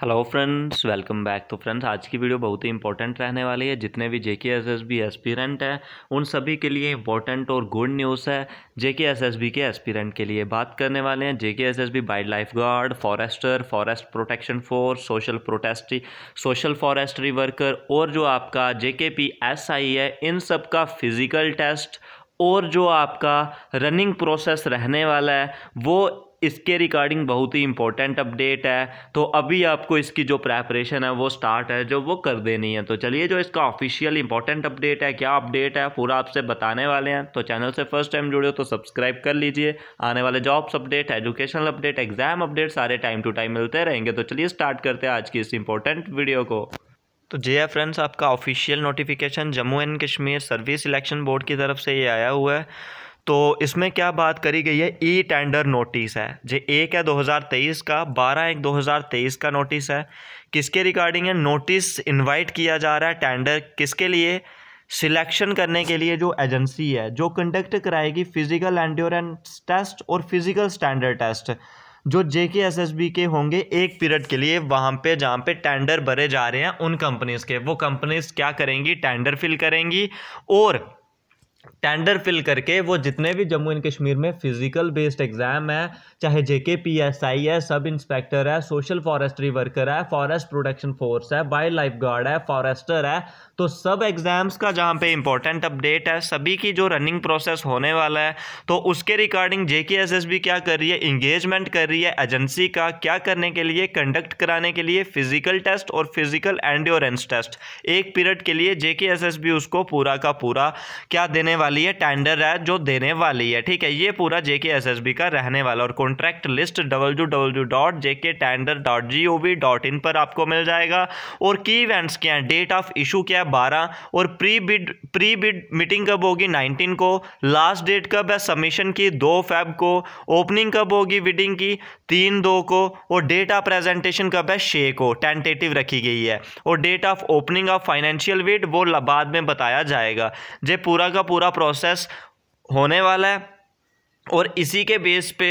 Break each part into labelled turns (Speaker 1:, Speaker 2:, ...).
Speaker 1: hello friends welcome back तो friends आज की वीडियो बहुत ही इंपॉर्टेंट रहने वाली है जितने भी J K S S B aspirant हैं उन सभी के लिए इंपॉर्टेंट और गुड न्यूज़ है जेके एस एस बी के एस्पिरेंट के लिए बात करने वाले हैं J K S S B wildlife guard forester forest protection force social forestry social forestry worker और जो आपका जे के पी एस आई है इन सब का फिज़िकल टेस्ट और जो आपका रनिंग प्रोसेस रहने वाला है वो इसके रिगार्डिंग बहुत ही इंपॉर्टेंट अपडेट है तो अभी आपको इसकी जो प्रेपरेशन है वो स्टार्ट है जो वो कर देनी है तो चलिए जो इसका ऑफिशियल इंपॉर्टेंट अपडेट है क्या अपडेट है पूरा आपसे बताने वाले हैं तो चैनल से फर्स्ट टाइम जुड़े हो तो सब्सक्राइब कर लीजिए आने वाले jobs update educational update exam update सारे टाइम टू टाइम मिलते रहेंगे तो चलिए स्टार्ट करते हैं आज की इस इंपॉर्टेंट वीडियो को तो जे है फ्रेंड्स आपका official notification Jammu and Kashmir service selection board की तरफ से ये आया हुआ है तो इसमें क्या बात करी गई है ई टेंडर नोटिस है जो एक है 2023 का 12 एक 2023 का नोटिस है किसके रिगार्डिंग है नोटिस इनवाइट किया जा रहा है टेंडर किसके लिए सिलेक्शन करने के लिए जो एजेंसी है जो कंडक्ट कराएगी फिजिकल एंड्योरेंस टेस्ट और फिजिकल स्टैंडर्ड टेस्ट जो J K S S B के होंगे एक पीरियड के लिए वहाँ पे जहाँ पे टेंडर भरे जा रहे हैं उन कंपनीज़ के वो कंपनीज़ क्या करेंगी टेंडर फिल करेंगी और टेंडर फिल करके वो जितने भी जम्मू एंड कश्मीर में फिजिकल बेस्ड एग्जाम है चाहे जेके पी एस आई है सब इंस्पेक्टर है सोशल फॉरेस्ट्री वर्कर है फॉरेस्ट प्रोटेक्शन फोर्स है वाइल्ड लाइफ गार्ड है फॉरेस्टर है तो सब एग्ज़ाम्स का जहाँ पे इंपॉर्टेंट अपडेट है सभी की जो रनिंग प्रोसेस होने वाला है तो उसके रिगार्डिंग जे के एस एस बी क्या कर रही है इंगेजमेंट कर रही है एजेंसी का क्या करने के लिए कंडक्ट कराने के लिए फिजिकल टेस्ट और फिजिकल एंड्योरेंस टेस्ट एक पीरियड के लिए जे के एस एस बी उसको पूरा का पूरा क्या देने देने वाली है टेंडर है जो देने वाली है ठीक है ये पूरा जेके एस एस बी का रहने वाला और contract list W W dot J K tender dot G O V dot in पर आपको मिल जाएगा और की इवेंट्स क्या हैं डेट ऑफ इशू क्या है बारह और pre bid pre bid meeting कब होगी नाइनटीन को लास्ट डेट कब है सबमिशन की दो फेब को ओपनिंग कब होगी बिडिंग की तीन दो को और डेट ऑफ प्रेजेंटेशन कब है छः को टेंटेटिव रखी गई है और date of opening of financial bid वो बाद में बताया जाएगा जे पूरा का पूरा पूरा प्रोसेस होने वाला है और इसी के बेस पे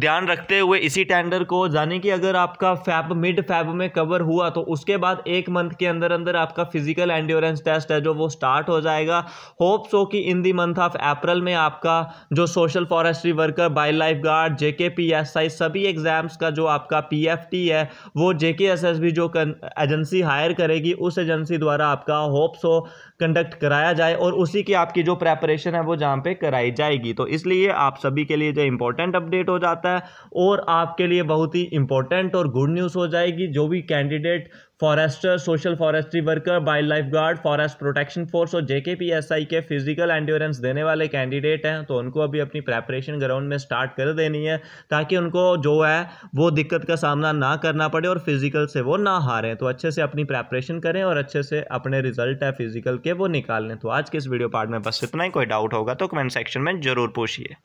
Speaker 1: ध्यान रखते हुए इसी टेंडर को जाने कि अगर आपका फैब मिड फैब में कवर हुआ तो उसके बाद एक मंथ के अंदर अंदर आपका फिजिकल एंड्योरेंस टेस्ट है जो वो स्टार्ट हो जाएगा होप्स हो कि इन दी मंथ ऑफ अप्रैल में आपका जो social forestry worker wildlife guard J K P S I सभी एग्जाम्स का जो आपका पी एफ टी है वो J K S S B जो एजेंसी हायर करेगी उस एजेंसी द्वारा आपका होप्स हो कंडक्ट कराया जाए और उसी की आपकी जो प्रेपरेशन है वो जहाँ पे कराई जाएगी तो इसलिए आप सभी के लिए जो इंपॉर्टेंट अपडेट हो जाता है सकता है और आपके लिए बहुत ही इंपॉर्टेंट और गुड न्यूज़ हो जाएगी जो भी candidate forester social forestry worker wildlife guard forest protection force और जेके पी एस आई के फिजिकल एंड्योरेंस देने वाले कैंडिडेट हैं तो उनको अभी अपनी प्रेपरेशन ग्राउंड में स्टार्ट कर देनी है ताकि उनको जो है वो दिक्कत का सामना ना करना पड़े और फिजिकल से वो ना हारें तो अच्छे से अपनी प्रेपरेशन करें और अच्छे से अपने रिजल्ट है फिजिकल के वो निकाल लें तो आज के इस वीडियो पार्ट में बस इतना ही कोई डाउट होगा तो कमेंट सेक्शन में जरूर पूछिए